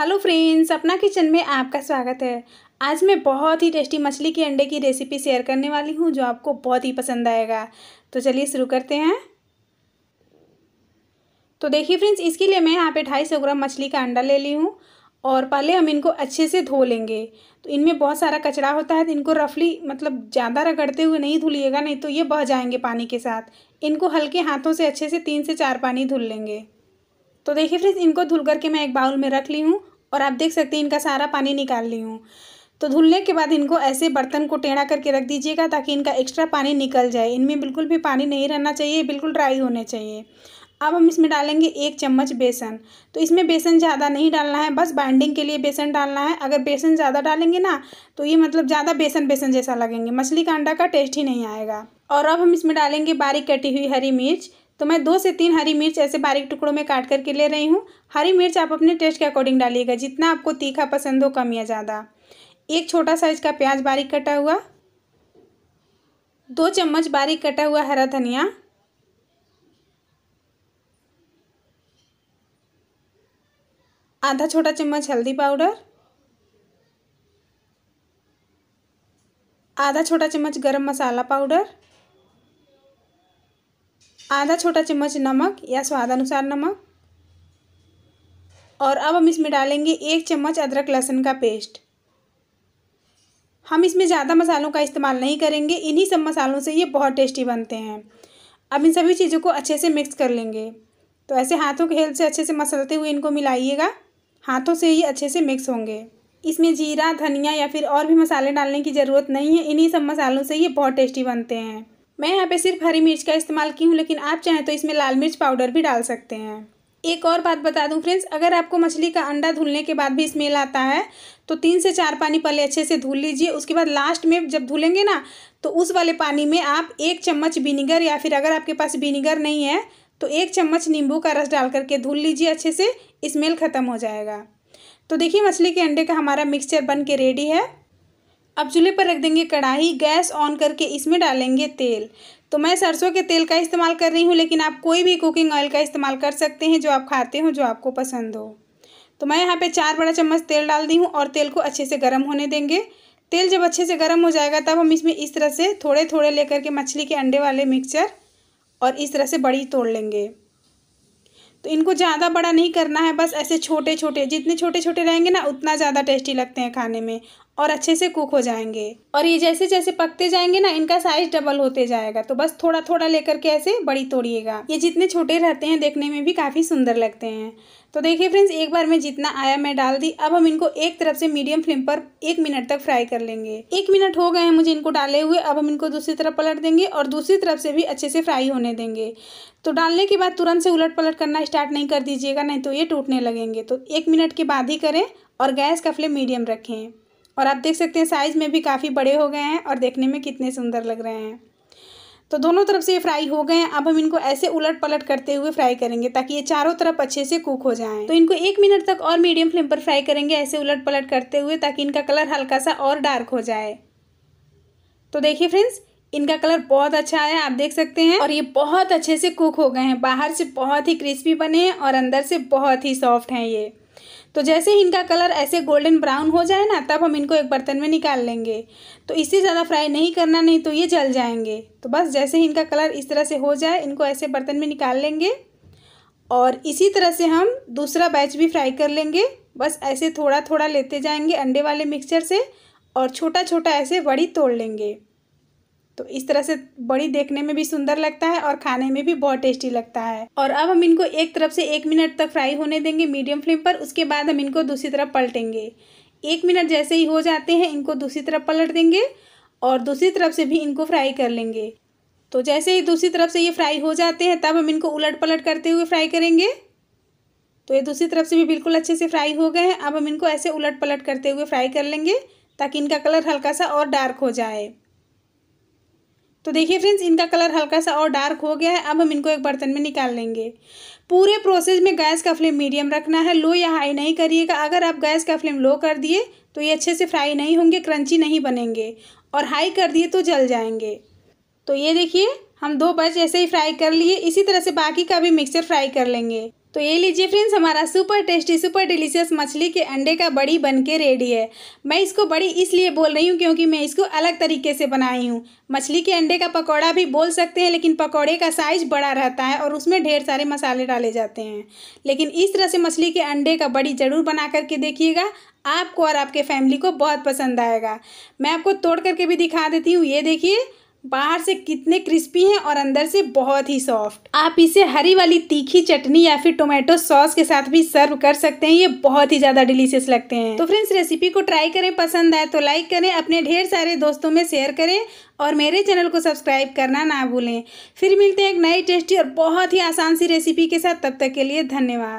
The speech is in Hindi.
हेलो फ्रेंड्स अपना किचन में आपका स्वागत है आज मैं बहुत ही टेस्टी मछली के अंडे की रेसिपी शेयर करने वाली हूँ जो आपको बहुत ही पसंद आएगा तो चलिए शुरू करते हैं तो देखिए फ्रेंड्स इसके लिए मैं यहाँ पे ढाई सौ ग्राम मछली का अंडा ले ली हूँ और पहले हम इनको अच्छे से धो लेंगे तो इनमें बहुत सारा कचरा होता है तो इनको रफली मतलब ज़्यादा रगड़ते हुए नहीं धुलिएगा नहीं तो ये बह जाएंगे पानी के साथ इनको हल्के हाथों से अच्छे से तीन से चार पानी धुल लेंगे तो देखिए फ्रेंड्स इनको धुल करके मैं एक बाउल में रख ली हूँ और आप देख सकते हैं इनका सारा पानी निकाल ली हूँ तो धुलने के बाद इनको ऐसे बर्तन को टेढ़ा करके रख दीजिएगा ताकि इनका एक्स्ट्रा पानी निकल जाए इनमें बिल्कुल भी पानी नहीं रहना चाहिए बिल्कुल ड्राई होने चाहिए अब हम इसमें डालेंगे एक चम्मच बेसन तो इसमें बेसन ज़्यादा नहीं डालना है बस बाइंडिंग के लिए बेसन डालना है अगर बेसन ज़्यादा डालेंगे ना तो ये मतलब ज़्यादा बेसन बेसन जैसा लगेंगे मछली का अंडा का टेस्ट ही नहीं आएगा और अब हम इसमें डालेंगे बारीक कटी हुई हरी मिर्च तो मैं दो से तीन हरी मिर्च ऐसे बारीक टुकड़ों में काट करके ले रही हूँ हरी मिर्च आप अपने टेस्ट के अकॉर्डिंग डालिएगा जितना आपको तीखा पसंद हो कम या ज़्यादा एक छोटा साइज का प्याज बारीक कटा हुआ दो चम्मच बारीक कटा हुआ हरा धनिया आधा छोटा चम्मच हल्दी पाउडर आधा छोटा चम्मच गरम मसाला पाउडर आधा छोटा चम्मच नमक या स्वाद अनुसार नमक और अब हम इसमें डालेंगे एक चम्मच अदरक लहसुन का पेस्ट हम इसमें ज़्यादा मसालों का इस्तेमाल नहीं करेंगे इन्हीं सब मसालों से ये बहुत टेस्टी बनते हैं अब इन सभी चीज़ों को अच्छे से मिक्स कर लेंगे तो ऐसे हाथों के हेल्प से अच्छे से मसलते हुए इनको मिलाइएगा हाथों से ही अच्छे से मिक्स होंगे इसमें जीरा धनिया या फिर और भी मसाले डालने की ज़रूरत नहीं है इन्हीं सब मसालों से ये बहुत टेस्टी बनते हैं मैं यहाँ पे सिर्फ हरी मिर्च का इस्तेमाल की हूँ लेकिन आप चाहें तो इसमें लाल मिर्च पाउडर भी डाल सकते हैं एक और बात बता दूं फ्रेंड्स अगर आपको मछली का अंडा धुलने के बाद भी स्मेल आता है तो तीन से चार पानी पहले अच्छे से धुल लीजिए उसके बाद लास्ट में जब धुलेंगे ना तो उस वाले पानी में आप एक चम्मच विनीगर या फिर अगर आपके पास विनीगर नहीं है तो एक चम्मच नींबू का रस डाल करके धुल लीजिए अच्छे से स्मेल ख़त्म हो जाएगा तो देखिए मछली के अंडे का हमारा मिक्सचर बन के रेडी है अब चूल्हे पर रख देंगे कढ़ाई गैस ऑन करके इसमें डालेंगे तेल तो मैं सरसों के तेल का इस्तेमाल कर रही हूँ लेकिन आप कोई भी कुकिंग ऑयल का इस्तेमाल कर सकते हैं जो आप खाते हो जो आपको पसंद हो तो मैं यहाँ पे चार बड़ा चम्मच तेल डाल दी हूँ और तेल को अच्छे से गर्म होने देंगे तेल जब अच्छे से गर्म हो जाएगा तब हम इसमें इस तरह से थोड़े थोड़े लेकर के मछली के अंडे वाले मिक्सचर और इस तरह से बड़ी तोड़ लेंगे तो इनको ज़्यादा बड़ा नहीं करना है बस ऐसे छोटे छोटे जितने छोटे छोटे रहेंगे ना उतना ज़्यादा टेस्टी लगते हैं खाने में और अच्छे से कुक हो जाएंगे और ये जैसे जैसे पकते जाएंगे ना इनका साइज डबल होते जाएगा तो बस थोड़ा थोड़ा लेकर के ऐसे बड़ी तोड़िएगा ये जितने छोटे रहते हैं देखने में भी काफ़ी सुंदर लगते हैं तो देखिए फ्रेंड्स एक बार में जितना आया मैं डाल दी अब हम इनको एक तरफ से मीडियम फ्लेम पर एक मिनट तक फ्राई कर लेंगे एक मिनट हो गए हैं मुझे इनको डाले हुए अब हम इनको दूसरी तरफ पलट देंगे और दूसरी तरफ से भी अच्छे से फ्राई होने देंगे तो डालने के बाद तुरंत से उलट पलट करना स्टार्ट नहीं कर दीजिएगा नहीं तो ये टूटने लगेंगे तो एक मिनट के बाद ही करें और गैस का फ्लेम मीडियम रखें और आप देख सकते हैं साइज़ में भी काफ़ी बड़े हो गए हैं और देखने में कितने सुंदर लग रहे हैं तो दोनों तरफ से ये फ्राई हो गए हैं अब हम इनको ऐसे उलट पलट करते हुए फ्राई करेंगे ताकि ये चारों तरफ अच्छे से कुक हो जाएं तो इनको एक मिनट तक और मीडियम फ्लेम पर फ्राई करेंगे ऐसे उलट पलट करते हुए ताकि इनका कलर हल्का सा और डार्क हो जाए तो देखिए फ्रेंड्स इनका कलर बहुत अच्छा आया आप देख सकते हैं और ये बहुत अच्छे से कुक हो गए हैं बाहर से बहुत ही क्रिस्पी बने हैं और अंदर से बहुत ही सॉफ्ट हैं ये तो जैसे ही इनका कलर ऐसे गोल्डन ब्राउन हो जाए ना तब हम इनको एक बर्तन में निकाल लेंगे तो इससे ज़्यादा फ्राई नहीं करना नहीं तो ये जल जाएंगे तो बस जैसे ही इनका कलर इस तरह से हो जाए इनको ऐसे बर्तन में निकाल लेंगे और इसी तरह से हम दूसरा बैच भी फ्राई कर लेंगे बस ऐसे थोड़ा थोड़ा लेते जाएंगे अंडे वाले मिक्सचर से और छोटा छोटा ऐसे वड़ी तोड़ लेंगे तो इस तरह से बड़ी देखने में भी सुंदर लगता है और खाने में भी बहुत टेस्टी लगता है और अब हम इनको एक तरफ से एक मिनट तक फ्राई होने देंगे मीडियम फ्लेम पर उसके बाद हम इनको दूसरी तरफ पलटेंगे एक मिनट जैसे ही हो जाते हैं इनको दूसरी तरफ पलट देंगे और दूसरी तरफ से भी इनको फ्राई कर लेंगे तो जैसे ही दूसरी तरफ से ये फ्राई हो जाते हैं तब हम इनको उलट पलट करते हुए फ्राई करेंगे तो ये दूसरी तरफ से भी बिल्कुल अच्छे से फ्राई हो गए हैं अब हम इनको ऐसे उलट पलट करते हुए फ्राई कर लेंगे ताकि इनका कलर हल्का सा और डार्क हो जाए तो देखिए फ्रेंड्स इनका कलर हल्का सा और डार्क हो गया है अब हम इनको एक बर्तन में निकाल लेंगे पूरे प्रोसेस में गैस का फ्लेम मीडियम रखना है लो या हाई नहीं करिएगा अगर आप गैस का फ्लेम लो कर दिए तो ये अच्छे से फ्राई नहीं होंगे क्रंची नहीं बनेंगे और हाई कर दिए तो जल जाएंगे तो ये देखिए हम दो बच ऐसे ही फ्राई कर लिए इसी तरह से बाकी का भी मिक्सचर फ्राई कर लेंगे तो ये लीजिए फ्रेंड्स हमारा सुपर टेस्टी सुपर डिलीशियस मछली के अंडे का बड़ी बन के रेडी है मैं इसको बड़ी इसलिए बोल रही हूँ क्योंकि मैं इसको अलग तरीके से बनाई हूँ मछली के अंडे का पकौड़ा भी बोल सकते हैं लेकिन पकौड़े का साइज बड़ा रहता है और उसमें ढेर सारे मसाले डाले जाते हैं लेकिन इस तरह से मछली के अंडे का बड़ी ज़रूर बना करके देखिएगा आपको और आपके फैमिली को बहुत पसंद आएगा मैं आपको तोड़ करके भी दिखा देती हूँ ये देखिए बाहर से कितने क्रिस्पी हैं और अंदर से बहुत ही सॉफ्ट आप इसे हरी वाली तीखी चटनी या फिर टोमेटो सॉस के साथ भी सर्व कर सकते हैं ये बहुत ही ज्यादा डिलीशियस लगते हैं तो फ्रेंड्स रेसिपी को ट्राई करें पसंद आए तो लाइक करें अपने ढेर सारे दोस्तों में शेयर करें और मेरे चैनल को सब्सक्राइब करना ना भूलें फिर मिलते हैं एक नई टेस्टी और बहुत ही आसान सी रेसिपी के साथ तब तक के लिए धन्यवाद